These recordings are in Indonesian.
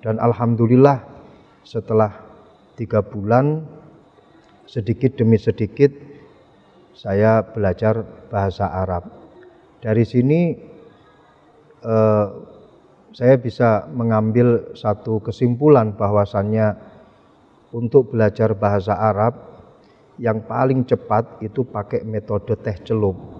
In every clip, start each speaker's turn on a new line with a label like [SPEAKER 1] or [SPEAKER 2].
[SPEAKER 1] Dan alhamdulillah setelah tiga bulan sedikit demi sedikit saya belajar bahasa Arab. Dari sini eh, saya bisa mengambil satu kesimpulan bahwasannya untuk belajar bahasa Arab yang paling cepat itu pakai metode teh celup.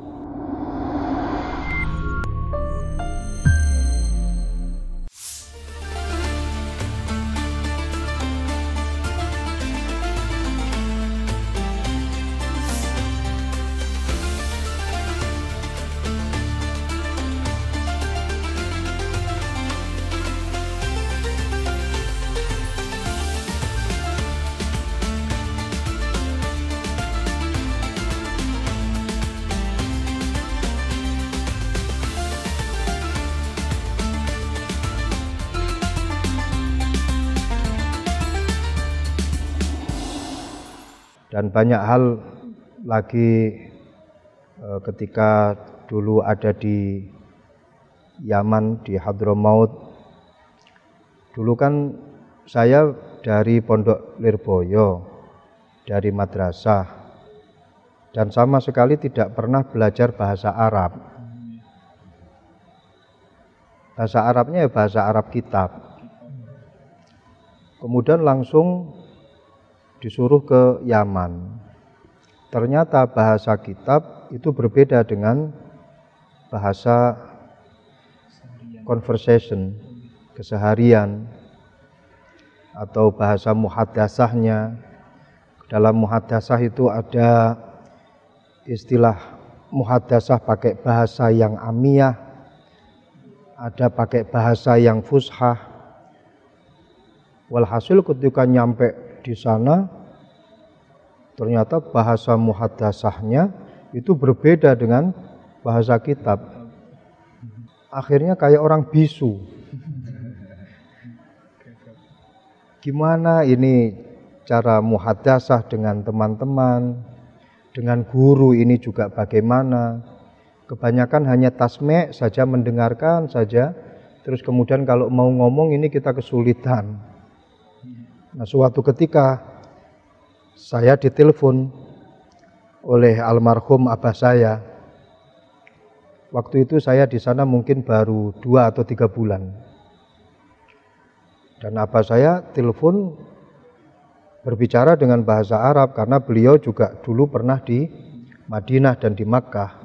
[SPEAKER 1] dan banyak hal lagi eh, ketika dulu ada di Yaman di Hadramaut dulu kan saya dari Pondok Lirboyo dari madrasah dan sama sekali tidak pernah belajar bahasa Arab bahasa Arabnya ya bahasa Arab kitab kemudian langsung disuruh ke Yaman. Ternyata bahasa kitab itu berbeda dengan bahasa conversation, keseharian, atau bahasa muhadasahnya. Dalam muhadasah itu ada istilah muhadasah pakai bahasa yang amiyah, ada pakai bahasa yang fushah. Walhasil ketika nyampe di sana ternyata bahasa muhadasahnya itu berbeda dengan bahasa kitab. Akhirnya kayak orang bisu. Gimana ini cara muhadasah dengan teman-teman, dengan guru ini juga bagaimana? Kebanyakan hanya tasme saja mendengarkan saja, terus kemudian kalau mau ngomong ini kita kesulitan Nah, suatu ketika saya ditelepon oleh almarhum abah saya. Waktu itu saya di sana mungkin baru dua atau tiga bulan. Dan abah saya telepon berbicara dengan bahasa Arab karena beliau juga dulu pernah di Madinah dan di Makkah.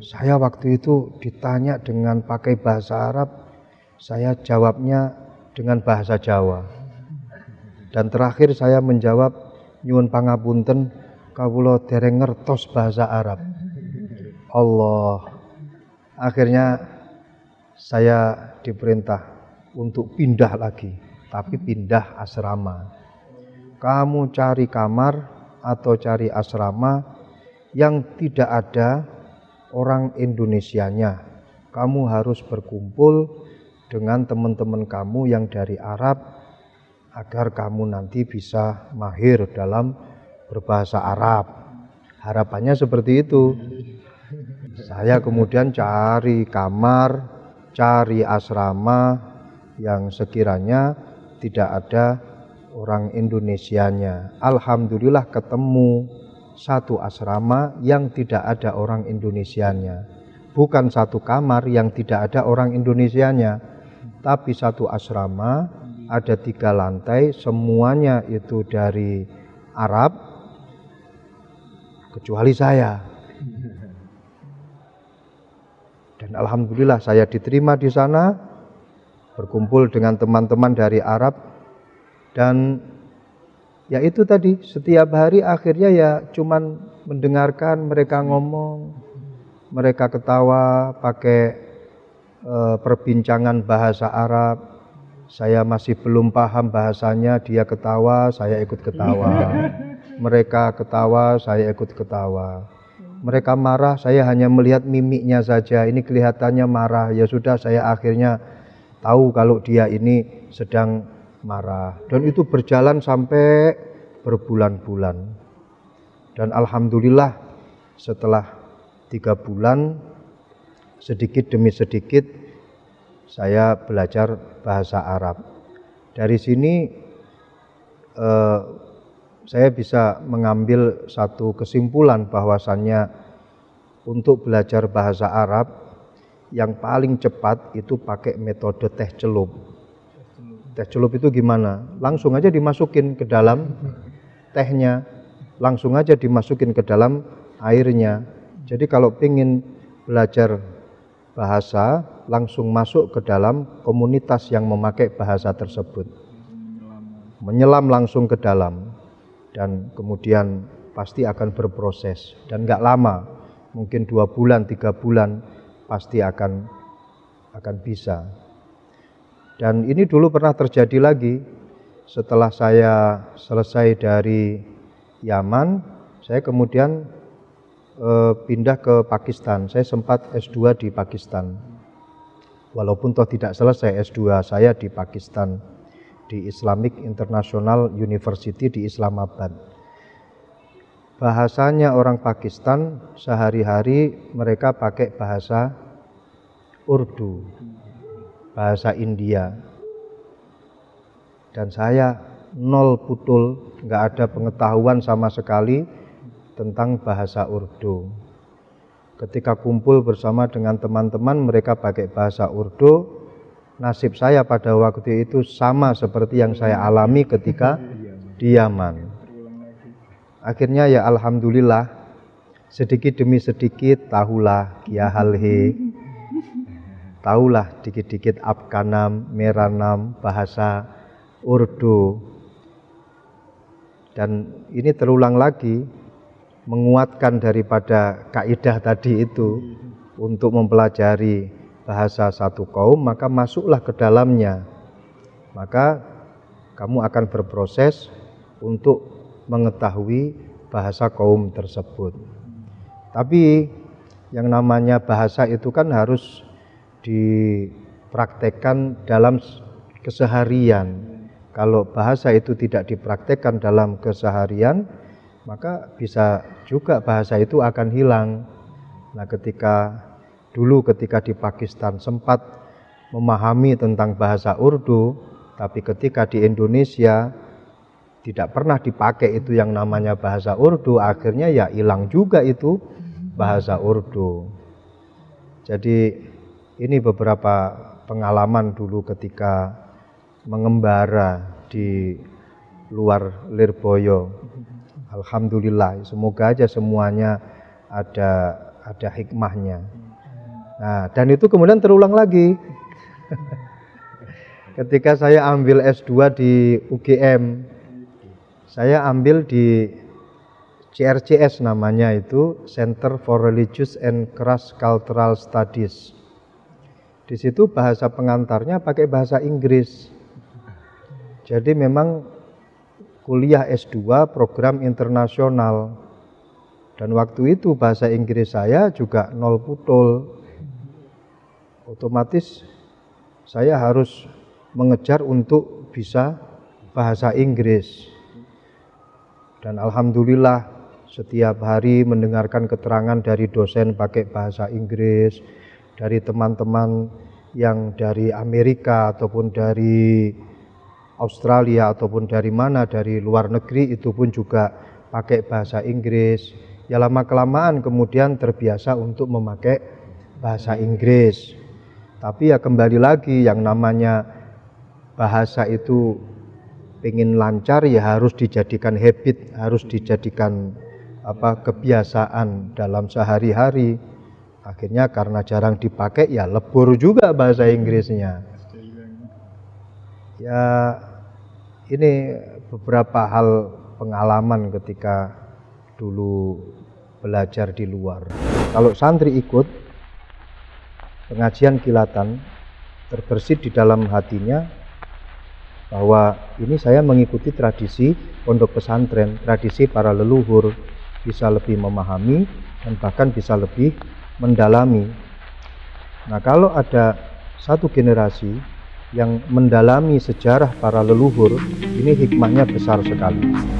[SPEAKER 1] Saya waktu itu ditanya dengan pakai bahasa Arab, saya jawabnya dengan bahasa Jawa. Dan terakhir saya menjawab nyuwun pangapunten kawula dereng ngertos bahasa Arab. Allah. Akhirnya saya diperintah untuk pindah lagi, tapi pindah asrama. Kamu cari kamar atau cari asrama yang tidak ada orang Indonesianya. Kamu harus berkumpul dengan teman-teman kamu yang dari Arab agar kamu nanti bisa mahir dalam berbahasa Arab. Harapannya seperti itu. Saya kemudian cari kamar, cari asrama yang sekiranya tidak ada orang Indonesianya. Alhamdulillah ketemu satu asrama yang tidak ada orang Indonesianya. Bukan satu kamar yang tidak ada orang Indonesianya, tapi satu asrama ada tiga lantai, semuanya itu dari Arab, kecuali saya. Dan alhamdulillah saya diterima di sana, berkumpul dengan teman-teman dari Arab, dan ya itu tadi setiap hari akhirnya ya cuman mendengarkan mereka ngomong, mereka ketawa pakai eh, perbincangan bahasa Arab, saya masih belum paham bahasanya, dia ketawa, saya ikut ketawa. Mereka ketawa, saya ikut ketawa. Mereka marah, saya hanya melihat mimiknya saja. Ini kelihatannya marah. Ya sudah, saya akhirnya tahu kalau dia ini sedang marah. Dan itu berjalan sampai berbulan-bulan. Dan alhamdulillah setelah tiga bulan sedikit demi sedikit saya belajar bahasa Arab. Dari sini eh, saya bisa mengambil satu kesimpulan bahwasannya untuk belajar bahasa Arab yang paling cepat itu pakai metode teh celup. Teh celup itu gimana? Langsung aja dimasukin ke dalam tehnya, langsung aja dimasukin ke dalam airnya. Jadi kalau ingin belajar bahasa langsung masuk ke dalam komunitas yang memakai bahasa tersebut. Menyelam langsung ke dalam dan kemudian pasti akan berproses dan nggak lama, mungkin dua bulan, tiga bulan pasti akan akan bisa. Dan ini dulu pernah terjadi lagi setelah saya selesai dari Yaman, saya kemudian eh, pindah ke Pakistan. Saya sempat S2 di Pakistan walaupun toh tidak selesai S2 saya di Pakistan di Islamic International University di Islamabad. Bahasanya orang Pakistan sehari-hari mereka pakai bahasa Urdu, bahasa India. Dan saya nol putul, nggak ada pengetahuan sama sekali tentang bahasa Urdu ketika kumpul bersama dengan teman-teman mereka pakai bahasa Urdu nasib saya pada waktu itu sama seperti yang saya alami ketika di Yaman akhirnya ya Alhamdulillah sedikit demi sedikit tahulah halhi tahulah dikit-dikit abkanam Meranam, bahasa Urdu dan ini terulang lagi menguatkan daripada kaidah tadi itu untuk mempelajari bahasa satu kaum, maka masuklah ke dalamnya. Maka kamu akan berproses untuk mengetahui bahasa kaum tersebut. Tapi yang namanya bahasa itu kan harus dipraktekkan dalam keseharian. Kalau bahasa itu tidak dipraktekkan dalam keseharian, maka bisa juga bahasa itu akan hilang. Nah, ketika dulu ketika di Pakistan sempat memahami tentang bahasa Urdu, tapi ketika di Indonesia tidak pernah dipakai itu yang namanya bahasa Urdu, akhirnya ya hilang juga itu bahasa Urdu. Jadi ini beberapa pengalaman dulu ketika mengembara di luar Lirboyo Alhamdulillah. Semoga aja semuanya ada ada hikmahnya. Nah, dan itu kemudian terulang lagi. Ketika saya ambil S2 di UGM, saya ambil di CRCS namanya itu Center for Religious and Cross Cultural Studies. Di situ bahasa pengantarnya pakai bahasa Inggris. Jadi memang kuliah S2 program internasional. Dan waktu itu bahasa Inggris saya juga nol putul. Otomatis saya harus mengejar untuk bisa bahasa Inggris. Dan alhamdulillah setiap hari mendengarkan keterangan dari dosen pakai bahasa Inggris, dari teman-teman yang dari Amerika ataupun dari Australia ataupun dari mana dari luar negeri itu pun juga pakai bahasa Inggris. Ya lama kelamaan kemudian terbiasa untuk memakai bahasa Inggris. Tapi ya kembali lagi yang namanya bahasa itu ingin lancar ya harus dijadikan habit, harus dijadikan apa kebiasaan dalam sehari-hari. Akhirnya karena jarang dipakai ya lebur juga bahasa Inggrisnya. Ya ini beberapa hal pengalaman ketika dulu belajar di luar. Kalau santri ikut pengajian kilatan terbersit di dalam hatinya bahwa ini saya mengikuti tradisi pondok pesantren, tradisi para leluhur bisa lebih memahami dan bahkan bisa lebih mendalami. Nah, kalau ada satu generasi yang mendalami sejarah para leluhur, ini hikmahnya besar sekali.